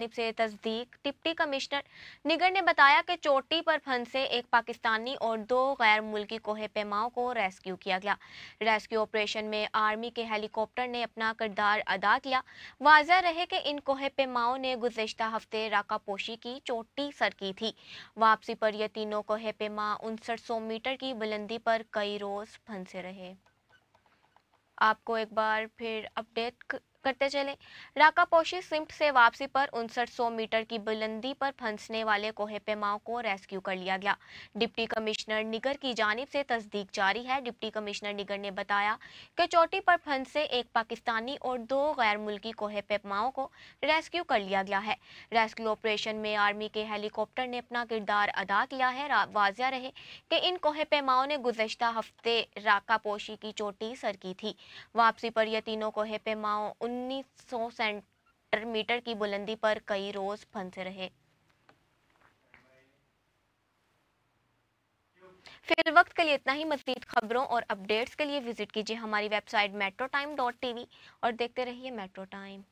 जानब से तस्दीक डिप्टी कमिश्नर निगर ने बताया कि चोटी पर फंसे एक पाकिस्तानी और दो गैर मुल्की कोहे पैमाओं को रेस्क्यू किया गया रेस्क्यू ऑपरेशन में आर्मी के हेलीकॉप्टर ने अपना किरदार अदा किया वाजह रहे कि इन कोहे पैमाओं ने गुजशत हफ्ते राकापोशी की चोटी सर की थी वापसी पर यह तीनों कोहे पैमा उनसठ सौ मीटर की बुलंदी पर कई रोज फंसे रहे आपको एक बार फिर अपडेट करते चले राका पोशी सिमट से वापसी पर उनसठ सौ मीटर की बुलंदी पर फंसने वाले कोहे पैमाओं को रेस्क्यू कर लिया गया डिप्टी कमिश्नर निगर की जानब से तस्दीक जारी है डिप्टी कमिश्नर निगर ने बताया कि चोटी पर फंसे एक पाकिस्तानी और दो गैर मुल्की कोहे पैमाओं को रेस्क्यू कर लिया गया है रेस्क्यू ऑपरेशन में आर्मी के हेलीकॉप्टर ने अपना किरदार अदा किया है वाजिया रहे कि इन कोहे पेमाओं ने गुजशत हफ्ते राकापोशी की चोटी सर की थी वापसी पर यह तीनों कोहे पेमाओं 1900 सेंटीमीटर की बुलंदी पर कई रोज फंसे रहे फिर वक्त के लिए इतना ही मजीद खबरों और अपडेट्स के लिए विजिट कीजिए हमारी website metro time dot T और देखते रहिए मेट्रो टाइम